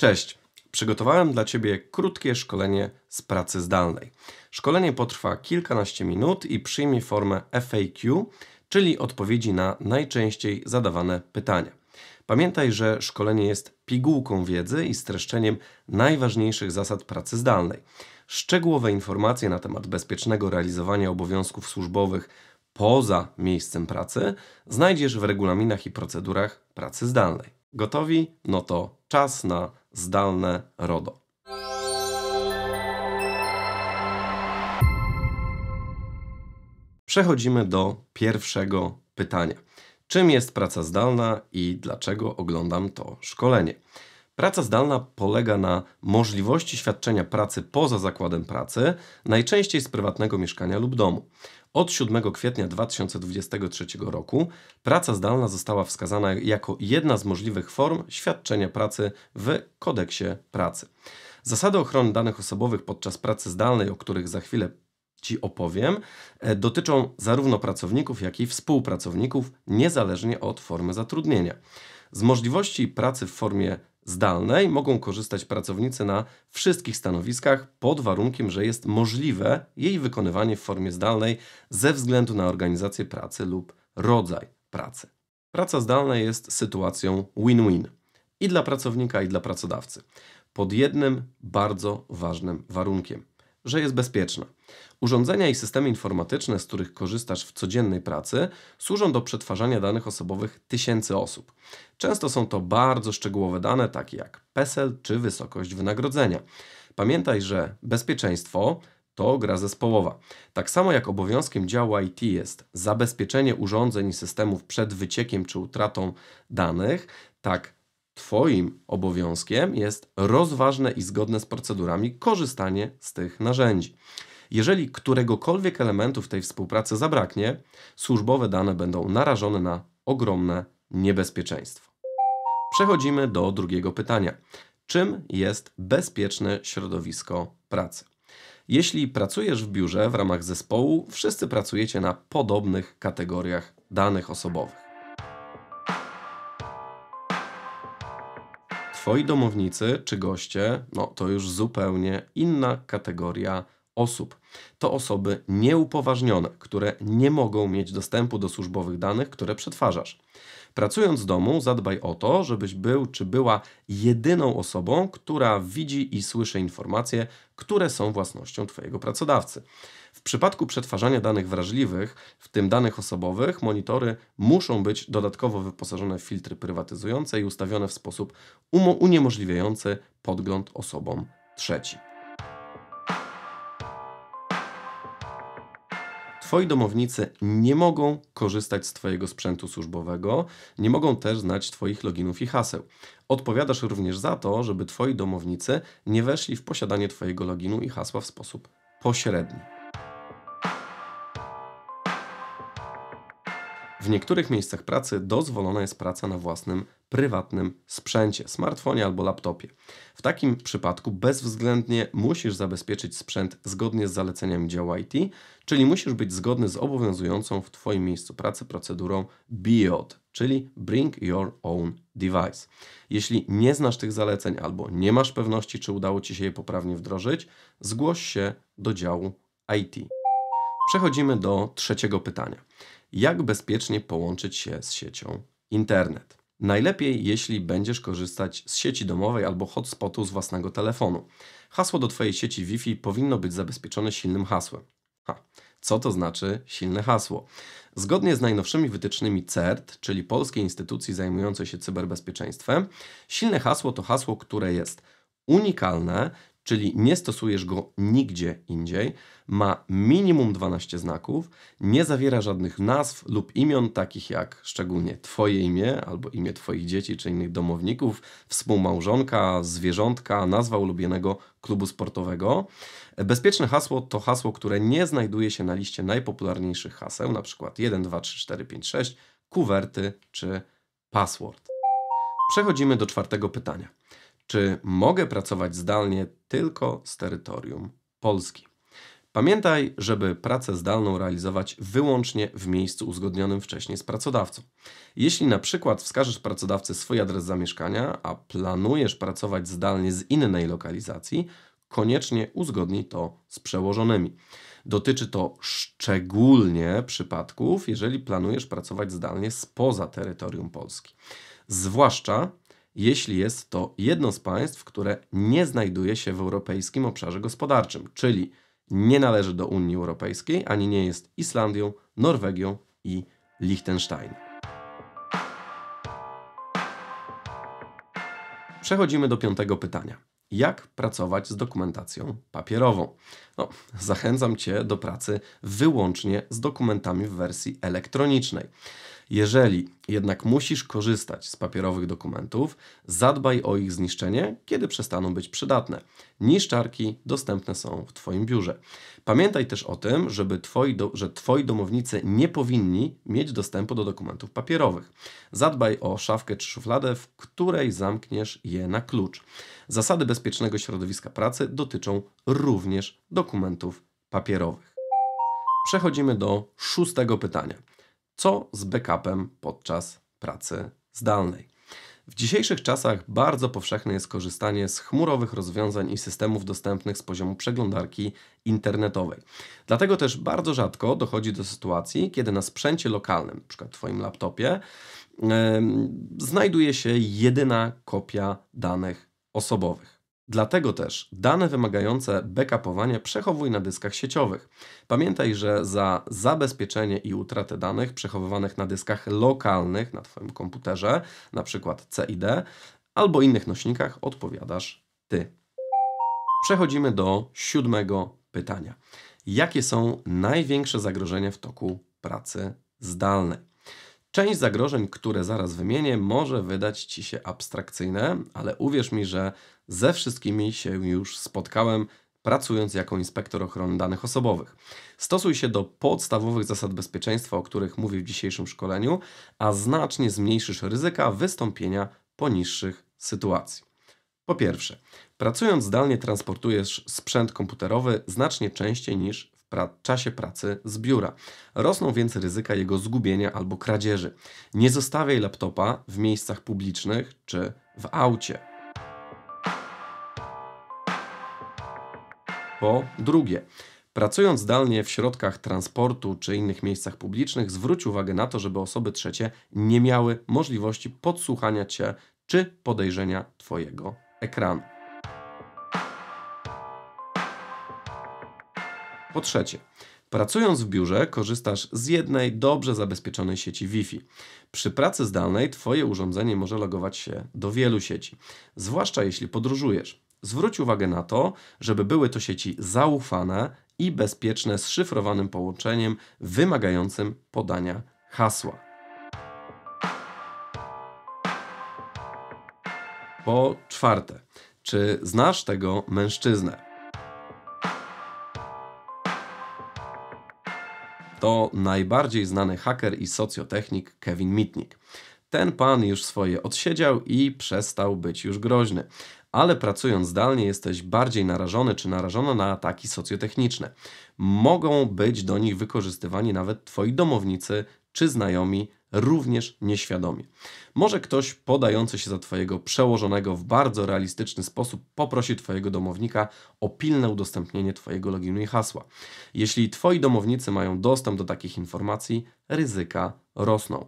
Cześć. Przygotowałem dla Ciebie krótkie szkolenie z pracy zdalnej. Szkolenie potrwa kilkanaście minut i przyjmie formę FAQ, czyli odpowiedzi na najczęściej zadawane pytania. Pamiętaj, że szkolenie jest pigułką wiedzy i streszczeniem najważniejszych zasad pracy zdalnej. Szczegółowe informacje na temat bezpiecznego realizowania obowiązków służbowych poza miejscem pracy znajdziesz w regulaminach i procedurach pracy zdalnej. Gotowi? No to czas na zdalne RODO. Przechodzimy do pierwszego pytania. Czym jest praca zdalna i dlaczego oglądam to szkolenie? Praca zdalna polega na możliwości świadczenia pracy poza zakładem pracy, najczęściej z prywatnego mieszkania lub domu. Od 7 kwietnia 2023 roku praca zdalna została wskazana jako jedna z możliwych form świadczenia pracy w kodeksie pracy. Zasady ochrony danych osobowych podczas pracy zdalnej, o których za chwilę Ci opowiem, e, dotyczą zarówno pracowników, jak i współpracowników, niezależnie od formy zatrudnienia. Z możliwości pracy w formie zdalnej mogą korzystać pracownicy na wszystkich stanowiskach pod warunkiem, że jest możliwe jej wykonywanie w formie zdalnej ze względu na organizację pracy lub rodzaj pracy. Praca zdalna jest sytuacją win-win i dla pracownika, i dla pracodawcy, pod jednym bardzo ważnym warunkiem – że jest bezpieczna. Urządzenia i systemy informatyczne, z których korzystasz w codziennej pracy, służą do przetwarzania danych osobowych tysięcy osób. Często są to bardzo szczegółowe dane, takie jak PESEL czy wysokość wynagrodzenia. Pamiętaj, że bezpieczeństwo to gra zespołowa. Tak samo jak obowiązkiem działu IT jest zabezpieczenie urządzeń i systemów przed wyciekiem czy utratą danych, tak Twoim obowiązkiem jest rozważne i zgodne z procedurami korzystanie z tych narzędzi. Jeżeli któregokolwiek elementu w tej współpracy zabraknie, służbowe dane będą narażone na ogromne niebezpieczeństwo. Przechodzimy do drugiego pytania. Czym jest bezpieczne środowisko pracy? Jeśli pracujesz w biurze w ramach zespołu, wszyscy pracujecie na podobnych kategoriach danych osobowych. Twoi domownicy czy goście, no to już zupełnie inna kategoria osób. To osoby nieupoważnione, które nie mogą mieć dostępu do służbowych danych, które przetwarzasz. Pracując z domu, zadbaj o to, żebyś był czy była jedyną osobą, która widzi i słyszy informacje, które są własnością Twojego pracodawcy przypadku przetwarzania danych wrażliwych, w tym danych osobowych, monitory muszą być dodatkowo wyposażone w filtry prywatyzujące i ustawione w sposób uniemożliwiający podgląd osobom trzecim. Twoi domownicy nie mogą korzystać z Twojego sprzętu służbowego, nie mogą też znać Twoich loginów i haseł. Odpowiadasz również za to, żeby Twoi domownicy nie weszli w posiadanie Twojego loginu i hasła w sposób pośredni. W niektórych miejscach pracy dozwolona jest praca na własnym prywatnym sprzęcie, smartfonie albo laptopie. W takim przypadku bezwzględnie musisz zabezpieczyć sprzęt zgodnie z zaleceniami działu IT, czyli musisz być zgodny z obowiązującą w Twoim miejscu pracy procedurą BIOT, czyli Bring Your Own Device. Jeśli nie znasz tych zaleceń albo nie masz pewności, czy udało Ci się je poprawnie wdrożyć, zgłoś się do działu IT. Przechodzimy do trzeciego pytania. Jak bezpiecznie połączyć się z siecią internet? Najlepiej, jeśli będziesz korzystać z sieci domowej albo hotspotu z własnego telefonu. Hasło do Twojej sieci Wi-Fi powinno być zabezpieczone silnym hasłem. Ha, co to znaczy silne hasło? Zgodnie z najnowszymi wytycznymi CERT, czyli polskiej instytucji zajmującej się cyberbezpieczeństwem, silne hasło to hasło, które jest unikalne, czyli nie stosujesz go nigdzie indziej, ma minimum 12 znaków, nie zawiera żadnych nazw lub imion, takich jak szczególnie Twoje imię albo imię Twoich dzieci czy innych domowników, współmałżonka, zwierzątka, nazwa ulubionego klubu sportowego. Bezpieczne hasło to hasło, które nie znajduje się na liście najpopularniejszych haseł, np. 1, 2, 3, 4, 5, 6, kuwerty czy password. Przechodzimy do czwartego pytania. Czy mogę pracować zdalnie tylko z terytorium Polski? Pamiętaj, żeby pracę zdalną realizować wyłącznie w miejscu uzgodnionym wcześniej z pracodawcą. Jeśli na przykład wskażesz pracodawcy swój adres zamieszkania, a planujesz pracować zdalnie z innej lokalizacji, koniecznie uzgodnij to z przełożonymi. Dotyczy to szczególnie przypadków, jeżeli planujesz pracować zdalnie spoza terytorium Polski. Zwłaszcza jeśli jest to jedno z państw, które nie znajduje się w europejskim obszarze gospodarczym, czyli nie należy do Unii Europejskiej, ani nie jest Islandią, Norwegią i Liechtenstein. Przechodzimy do piątego pytania. Jak pracować z dokumentacją papierową? No, zachęcam Cię do pracy wyłącznie z dokumentami w wersji elektronicznej. Jeżeli jednak musisz korzystać z papierowych dokumentów, zadbaj o ich zniszczenie, kiedy przestaną być przydatne. Niszczarki dostępne są w Twoim biurze. Pamiętaj też o tym, żeby twoi do, że Twoi domownicy nie powinni mieć dostępu do dokumentów papierowych. Zadbaj o szafkę czy szufladę, w której zamkniesz je na klucz. Zasady bezpiecznego środowiska pracy dotyczą również dokumentów papierowych. Przechodzimy do szóstego pytania co z backupem podczas pracy zdalnej. W dzisiejszych czasach bardzo powszechne jest korzystanie z chmurowych rozwiązań i systemów dostępnych z poziomu przeglądarki internetowej. Dlatego też bardzo rzadko dochodzi do sytuacji, kiedy na sprzęcie lokalnym, np. Twoim laptopie, yy, znajduje się jedyna kopia danych osobowych. Dlatego też dane wymagające backupowania przechowuj na dyskach sieciowych. Pamiętaj, że za zabezpieczenie i utratę danych przechowywanych na dyskach lokalnych na Twoim komputerze, np. CID, albo innych nośnikach odpowiadasz Ty. Przechodzimy do siódmego pytania. Jakie są największe zagrożenia w toku pracy zdalnej? Część zagrożeń, które zaraz wymienię, może wydać Ci się abstrakcyjne, ale uwierz mi, że ze wszystkimi się już spotkałem, pracując jako inspektor ochrony danych osobowych. Stosuj się do podstawowych zasad bezpieczeństwa, o których mówię w dzisiejszym szkoleniu, a znacznie zmniejszysz ryzyka wystąpienia poniższych sytuacji. Po pierwsze, pracując zdalnie transportujesz sprzęt komputerowy znacznie częściej niż w pra czasie pracy z biura. Rosną więc ryzyka jego zgubienia albo kradzieży. Nie zostawiaj laptopa w miejscach publicznych czy w aucie. Po drugie, Pracując zdalnie w środkach transportu czy innych miejscach publicznych, zwróć uwagę na to, żeby osoby trzecie nie miały możliwości podsłuchania cię czy podejrzenia twojego ekranu. Po trzecie, Pracując w biurze, korzystasz z jednej dobrze zabezpieczonej sieci Wi-Fi. Przy pracy zdalnej Twoje urządzenie może logować się do wielu sieci, zwłaszcza jeśli podróżujesz zwróć uwagę na to, żeby były to sieci zaufane i bezpieczne z szyfrowanym połączeniem wymagającym podania hasła. Po czwarte, czy znasz tego mężczyznę? To najbardziej znany haker i socjotechnik Kevin Mitnick ten pan już swoje odsiedział i przestał być już groźny ale pracując zdalnie jesteś bardziej narażony czy narażona na ataki socjotechniczne. Mogą być do nich wykorzystywani nawet Twoi domownicy czy znajomi, również nieświadomie. Może ktoś podający się za Twojego przełożonego w bardzo realistyczny sposób poprosi Twojego domownika o pilne udostępnienie Twojego loginu i hasła. Jeśli Twoi domownicy mają dostęp do takich informacji, ryzyka rosną.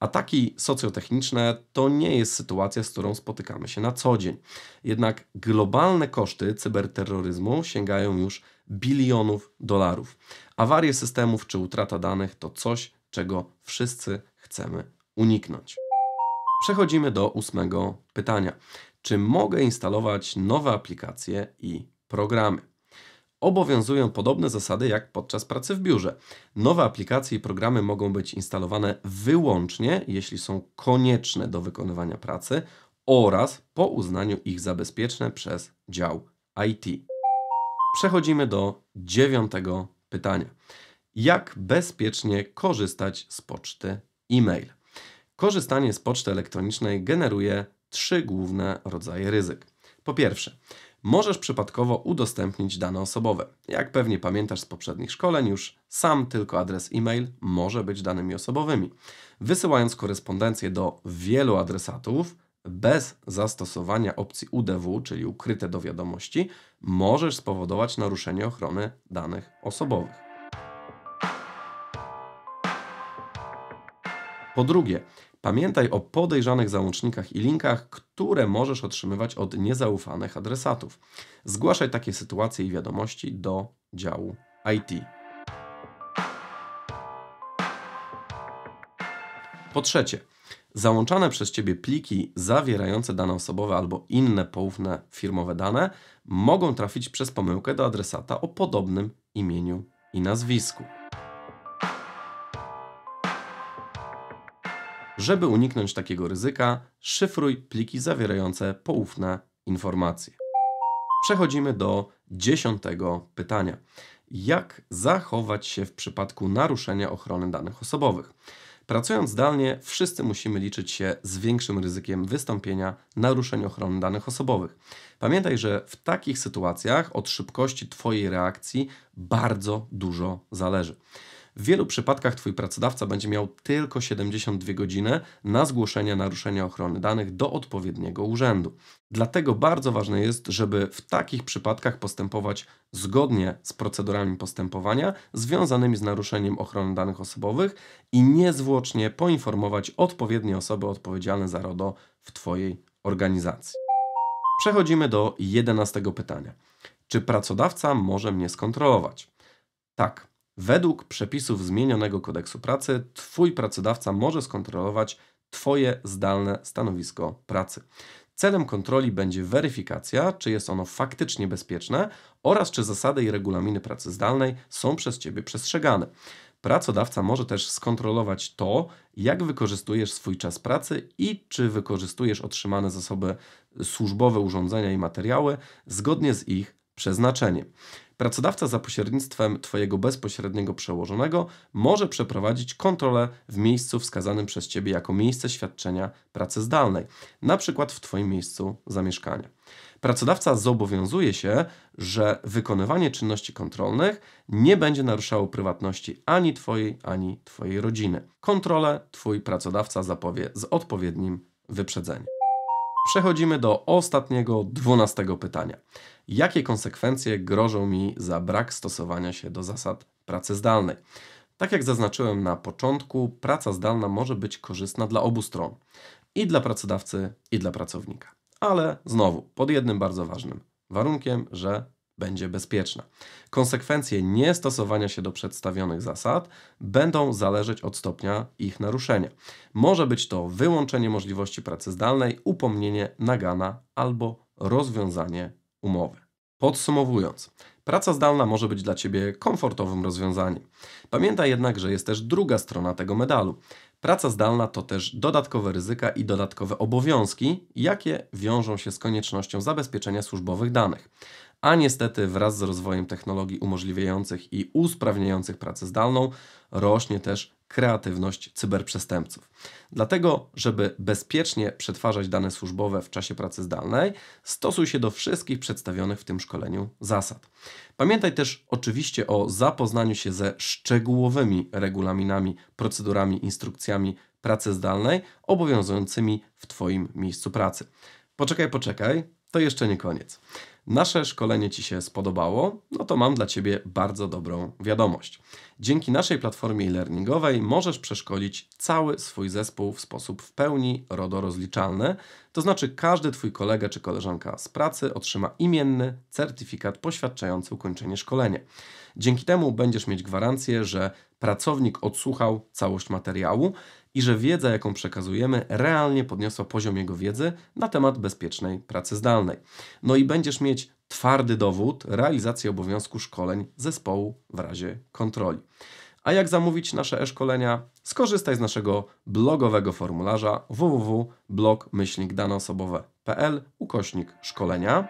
Ataki socjotechniczne to nie jest sytuacja, z którą spotykamy się na co dzień. Jednak globalne koszty cyberterroryzmu sięgają już bilionów dolarów. Awarie systemów czy utrata danych to coś, czego wszyscy chcemy uniknąć. Przechodzimy do ósmego pytania. Czy mogę instalować nowe aplikacje i programy? obowiązują podobne zasady jak podczas pracy w biurze. Nowe aplikacje i programy mogą być instalowane wyłącznie, jeśli są konieczne do wykonywania pracy oraz po uznaniu ich za bezpieczne przez dział IT. Przechodzimy do dziewiątego pytania. Jak bezpiecznie korzystać z poczty e-mail? Korzystanie z poczty elektronicznej generuje trzy główne rodzaje ryzyk. Po pierwsze, możesz przypadkowo udostępnić dane osobowe. Jak pewnie pamiętasz z poprzednich szkoleń, już sam tylko adres e-mail może być danymi osobowymi. Wysyłając korespondencję do wielu adresatów, bez zastosowania opcji UDW, czyli ukryte do wiadomości, możesz spowodować naruszenie ochrony danych osobowych. Po drugie, Pamiętaj o podejrzanych załącznikach i linkach, które możesz otrzymywać od niezaufanych adresatów. Zgłaszaj takie sytuacje i wiadomości do działu IT. Po trzecie, załączane przez Ciebie pliki zawierające dane osobowe albo inne poufne firmowe dane mogą trafić przez pomyłkę do adresata o podobnym imieniu i nazwisku. Żeby uniknąć takiego ryzyka, szyfruj pliki zawierające poufne informacje. Przechodzimy do dziesiątego pytania. Jak zachować się w przypadku naruszenia ochrony danych osobowych? Pracując zdalnie, wszyscy musimy liczyć się z większym ryzykiem wystąpienia naruszeń ochrony danych osobowych. Pamiętaj, że w takich sytuacjach od szybkości Twojej reakcji bardzo dużo zależy. W wielu przypadkach Twój pracodawca będzie miał tylko 72 godziny na zgłoszenie naruszenia ochrony danych do odpowiedniego urzędu. Dlatego bardzo ważne jest, żeby w takich przypadkach postępować zgodnie z procedurami postępowania związanymi z naruszeniem ochrony danych osobowych i niezwłocznie poinformować odpowiednie osoby odpowiedzialne za RODO w Twojej organizacji. Przechodzimy do jedenastego pytania. Czy pracodawca może mnie skontrolować? Tak, Według przepisów zmienionego kodeksu pracy, Twój pracodawca może skontrolować Twoje zdalne stanowisko pracy. Celem kontroli będzie weryfikacja, czy jest ono faktycznie bezpieczne oraz czy zasady i regulaminy pracy zdalnej są przez Ciebie przestrzegane. Pracodawca może też skontrolować to, jak wykorzystujesz swój czas pracy i czy wykorzystujesz otrzymane zasoby służbowe, urządzenia i materiały zgodnie z ich przeznaczeniem. Pracodawca za pośrednictwem Twojego bezpośredniego przełożonego może przeprowadzić kontrolę w miejscu wskazanym przez Ciebie jako miejsce świadczenia pracy zdalnej, na przykład w Twoim miejscu zamieszkania. Pracodawca zobowiązuje się, że wykonywanie czynności kontrolnych nie będzie naruszało prywatności ani Twojej, ani Twojej rodziny. Kontrolę Twój pracodawca zapowie z odpowiednim wyprzedzeniem. Przechodzimy do ostatniego, dwunastego pytania. Jakie konsekwencje grożą mi za brak stosowania się do zasad pracy zdalnej? Tak jak zaznaczyłem na początku, praca zdalna może być korzystna dla obu stron i dla pracodawcy, i dla pracownika. Ale znowu, pod jednym bardzo ważnym warunkiem, że będzie bezpieczna. Konsekwencje niestosowania się do przedstawionych zasad będą zależeć od stopnia ich naruszenia. Może być to wyłączenie możliwości pracy zdalnej, upomnienie nagana albo rozwiązanie umowy. Podsumowując, praca zdalna może być dla Ciebie komfortowym rozwiązaniem. Pamiętaj jednak, że jest też druga strona tego medalu. Praca zdalna to też dodatkowe ryzyka i dodatkowe obowiązki, jakie wiążą się z koniecznością zabezpieczenia służbowych danych a niestety wraz z rozwojem technologii umożliwiających i usprawniających pracę zdalną rośnie też kreatywność cyberprzestępców. Dlatego, żeby bezpiecznie przetwarzać dane służbowe w czasie pracy zdalnej, stosuj się do wszystkich przedstawionych w tym szkoleniu zasad. Pamiętaj też oczywiście o zapoznaniu się ze szczegółowymi regulaminami, procedurami, instrukcjami pracy zdalnej obowiązującymi w Twoim miejscu pracy. Poczekaj, poczekaj, to jeszcze nie koniec nasze szkolenie Ci się spodobało, no to mam dla Ciebie bardzo dobrą wiadomość. Dzięki naszej platformie e-learningowej możesz przeszkolić cały swój zespół w sposób w pełni RODO rozliczalny, to znaczy każdy Twój kolega czy koleżanka z pracy otrzyma imienny certyfikat poświadczający ukończenie szkolenia. Dzięki temu będziesz mieć gwarancję, że pracownik odsłuchał całość materiału i że wiedza, jaką przekazujemy, realnie podniosła poziom jego wiedzy na temat bezpiecznej pracy zdalnej. No i będziesz mieć twardy dowód realizacji obowiązku szkoleń zespołu w razie kontroli. A jak zamówić nasze e-szkolenia? Skorzystaj z naszego blogowego formularza wwwblog danoosobowepl ukośnik szkolenia.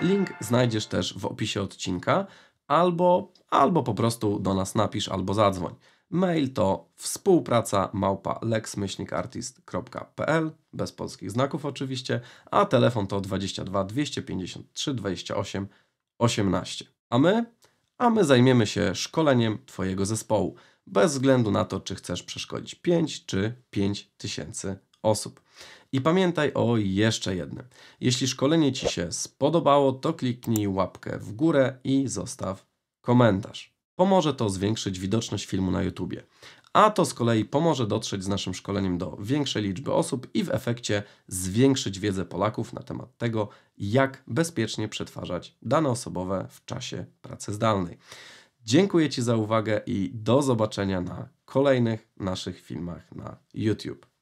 Link znajdziesz też w opisie odcinka albo, albo po prostu do nas napisz albo zadzwoń. Mail to współpraca małpa lexmyślnikartist.pl bez polskich znaków oczywiście, a telefon to 22 253 28 18. A my? A my zajmiemy się szkoleniem Twojego zespołu, bez względu na to, czy chcesz przeszkodzić 5 czy 5 tysięcy osób. I pamiętaj o jeszcze jednym. Jeśli szkolenie Ci się spodobało, to kliknij łapkę w górę i zostaw komentarz. Pomoże to zwiększyć widoczność filmu na YouTube, a to z kolei pomoże dotrzeć z naszym szkoleniem do większej liczby osób i w efekcie zwiększyć wiedzę Polaków na temat tego, jak bezpiecznie przetwarzać dane osobowe w czasie pracy zdalnej. Dziękuję Ci za uwagę i do zobaczenia na kolejnych naszych filmach na YouTube.